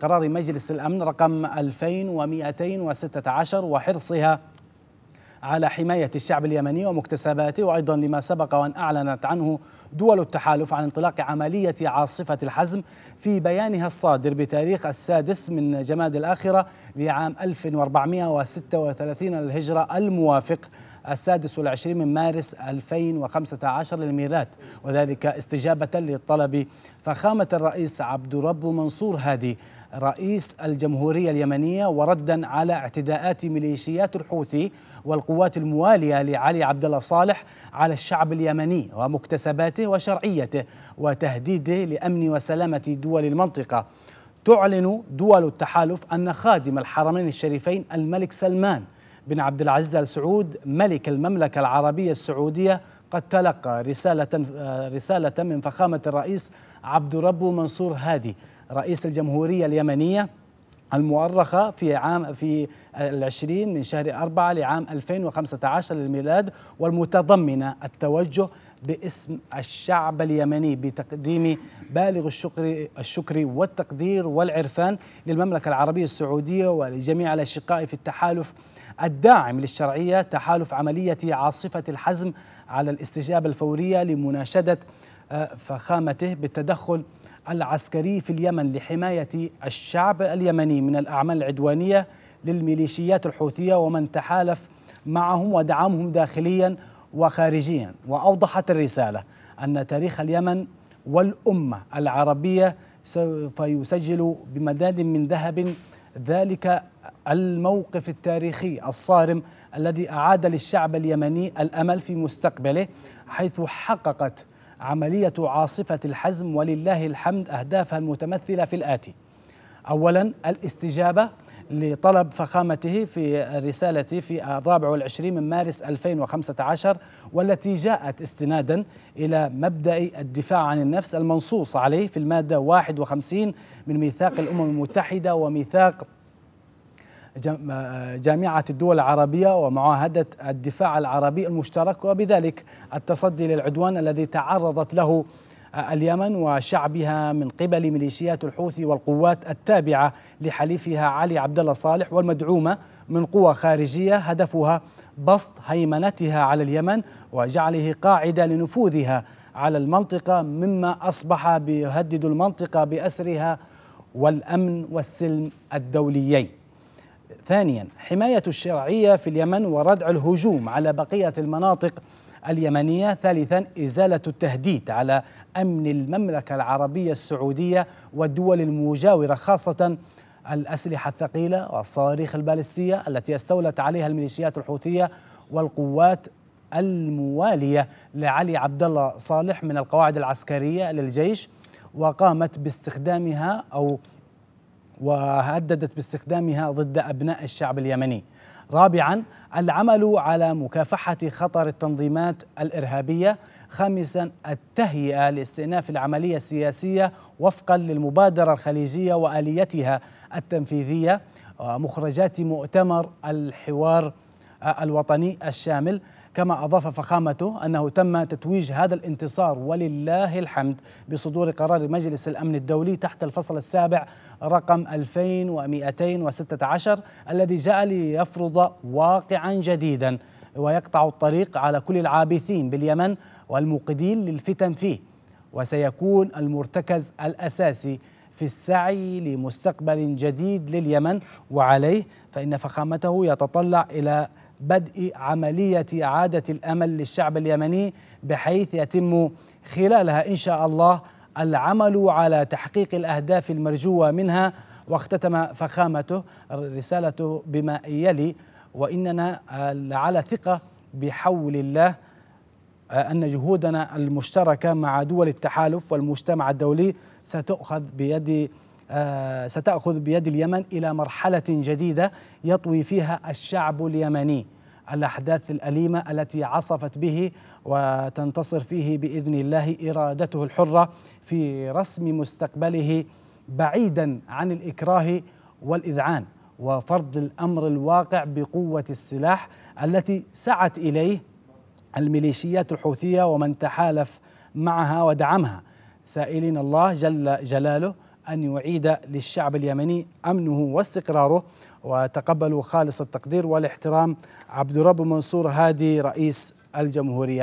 قرار مجلس الأمن رقم 2216 وحرصها على حماية الشعب اليمني ومكتسباته وأيضا لما سبق وأن أعلنت عنه دول التحالف عن انطلاق عملية عاصفة الحزم في بيانها الصادر بتاريخ السادس من جماد الآخرة لعام 1436 للهجرة الموافق السادس والعشرين من مارس 2015 للميلاد وذلك استجابة للطلب فخامة الرئيس عبد رب منصور هادي رئيس الجمهورية اليمنية وردا على اعتداءات ميليشيات الحوثي والقوات الموالية لعلي عبد الله صالح على الشعب اليمني ومكتسباته وشرعيته وتهديده لأمن وسلامة دول المنطقة تعلن دول التحالف أن خادم الحرمين الشريفين الملك سلمان بن عبد العزيز ال سعود ملك المملكة العربية السعودية قد تلقى رسالة آه، رسالة من فخامة الرئيس عبد رب منصور هادي رئيس الجمهورية اليمنية المؤرخة في عام في العشرين من شهر أربعة لعام 2015 للميلاد والمتضمنة التوجه باسم الشعب اليمني بتقديم بالغ الشكر الشكر والتقدير والعرفان للمملكة العربية السعودية ولجميع الأشقاء في التحالف الداعم للشرعية تحالف عملية عاصفة الحزم على الاستجابة الفورية لمناشدة آه، فخامته بالتدخل العسكري في اليمن لحماية الشعب اليمني من الأعمال العدوانية للميليشيات الحوثية ومن تحالف معهم ودعمهم داخليا وخارجيا وأوضحت الرسالة أن تاريخ اليمن والأمة العربية سوف يسجل بمداد من ذهب ذلك الموقف التاريخي الصارم الذي اعاد للشعب اليمني الامل في مستقبله حيث حققت عمليه عاصفه الحزم ولله الحمد اهدافها المتمثله في الاتي اولا الاستجابه لطلب فخامته في رسالته في الرابع والعشرين من مارس 2015 والتي جاءت استنادا إلى مبدأ الدفاع عن النفس المنصوص عليه في المادة 51 من ميثاق الأمم المتحدة وميثاق جامعة الدول العربية ومعاهدة الدفاع العربي المشترك وبذلك التصدي للعدوان الذي تعرضت له اليمن وشعبها من قبل ميليشيات الحوثي والقوات التابعة لحليفها علي عبد الله صالح والمدعومة من قوى خارجية هدفها بسط هيمنتها على اليمن وجعله قاعدة لنفوذها على المنطقة مما أصبح بيهدد المنطقة بأسرها والأمن والسلم الدوليين ثانيا حماية الشرعية في اليمن وردع الهجوم على بقية المناطق اليمنية ثالثا إزالة التهديد على أمن المملكة العربية السعودية والدول المجاورة خاصة الأسلحة الثقيلة والصواريخ البالستية التي استولت عليها الميليشيات الحوثية والقوات الموالية لعلي عبد الله صالح من القواعد العسكرية للجيش وقامت باستخدامها أو وهددت باستخدامها ضد أبناء الشعب اليمني رابعا العمل على مكافحة خطر التنظيمات الإرهابية خامسا التهيئة لاستئناف العملية السياسية وفقا للمبادرة الخليجية وآليتها التنفيذية ومخرجات آه، مؤتمر الحوار آه، الوطني الشامل كما أضاف فخامته أنه تم تتويج هذا الانتصار ولله الحمد بصدور قرار مجلس الأمن الدولي تحت الفصل السابع رقم 2216 الذي جاء ليفرض واقعا جديدا ويقطع الطريق على كل العابثين باليمن والموقدين للفتن فيه وسيكون المرتكز الأساسي في السعي لمستقبل جديد لليمن وعليه فإن فخامته يتطلع إلى بدء عملية إعادة الأمل للشعب اليمني بحيث يتم خلالها إن شاء الله العمل على تحقيق الأهداف المرجوة منها واختتم فخامته رسالته بما يلي وإننا آه، على ثقة بحول الله آه، أن جهودنا المشتركة مع دول التحالف والمجتمع الدولي ستؤخذ بيد آه، ستأخذ بيد اليمن إلى مرحلة جديدة يطوي فيها الشعب اليمني الأحداث الأليمة التي عصفت به وتنتصر فيه بإذن الله إرادته الحرة في رسم مستقبله بعيدا عن الإكراه والإذعان وفرض الأمر الواقع بقوة السلاح التي سعت إليه الميليشيات الحوثية ومن تحالف معها ودعمها سائلين الله جل جلاله أن يعيد للشعب اليمني أمنه واستقراره وتقبلوا خالص التقدير والاحترام عبد الرب منصور هادي رئيس الجمهورية